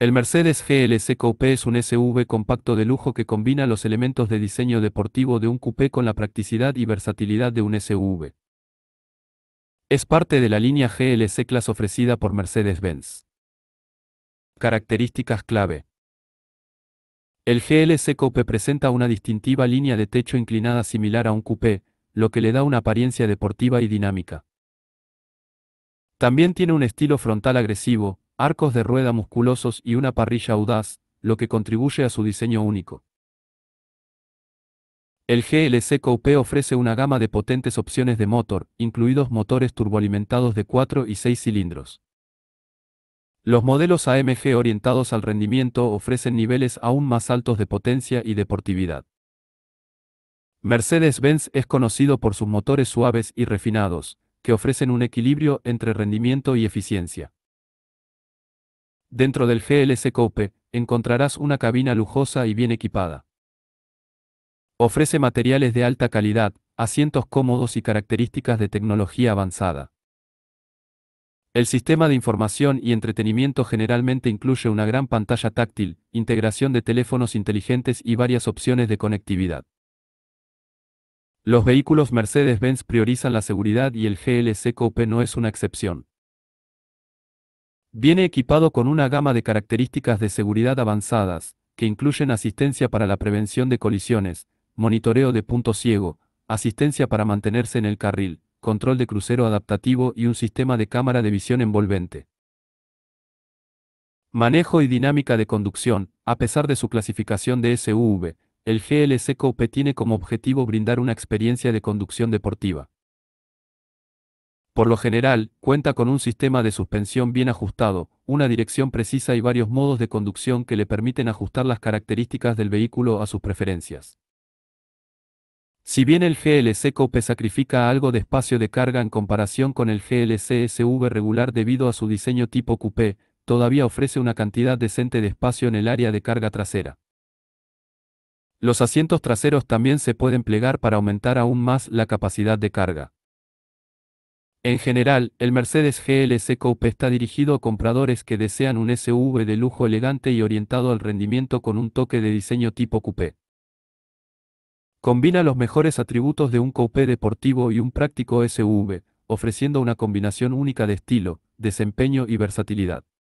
El Mercedes GLC Coupé es un SUV compacto de lujo que combina los elementos de diseño deportivo de un coupé con la practicidad y versatilidad de un SUV. Es parte de la línea GLC Class ofrecida por Mercedes-Benz. Características clave. El GLC Coupe presenta una distintiva línea de techo inclinada similar a un coupé, lo que le da una apariencia deportiva y dinámica. También tiene un estilo frontal agresivo, arcos de rueda musculosos y una parrilla audaz, lo que contribuye a su diseño único. El GLC Coupe ofrece una gama de potentes opciones de motor, incluidos motores turboalimentados de 4 y 6 cilindros. Los modelos AMG orientados al rendimiento ofrecen niveles aún más altos de potencia y deportividad. Mercedes-Benz es conocido por sus motores suaves y refinados, que ofrecen un equilibrio entre rendimiento y eficiencia. Dentro del GLC Coupe, encontrarás una cabina lujosa y bien equipada. Ofrece materiales de alta calidad, asientos cómodos y características de tecnología avanzada. El sistema de información y entretenimiento generalmente incluye una gran pantalla táctil, integración de teléfonos inteligentes y varias opciones de conectividad. Los vehículos Mercedes-Benz priorizan la seguridad y el GLC Coupe no es una excepción. Viene equipado con una gama de características de seguridad avanzadas, que incluyen asistencia para la prevención de colisiones, monitoreo de punto ciego, asistencia para mantenerse en el carril, control de crucero adaptativo y un sistema de cámara de visión envolvente. Manejo y dinámica de conducción. A pesar de su clasificación de SUV, el GLC Coupe tiene como objetivo brindar una experiencia de conducción deportiva. Por lo general, cuenta con un sistema de suspensión bien ajustado, una dirección precisa y varios modos de conducción que le permiten ajustar las características del vehículo a sus preferencias. Si bien el GLC Coupe sacrifica algo de espacio de carga en comparación con el GLC SV regular debido a su diseño tipo coupé, todavía ofrece una cantidad decente de espacio en el área de carga trasera. Los asientos traseros también se pueden plegar para aumentar aún más la capacidad de carga. En general, el Mercedes GLC Coupe está dirigido a compradores que desean un SUV de lujo elegante y orientado al rendimiento con un toque de diseño tipo coupé. Combina los mejores atributos de un coupé deportivo y un práctico SUV, ofreciendo una combinación única de estilo, desempeño y versatilidad.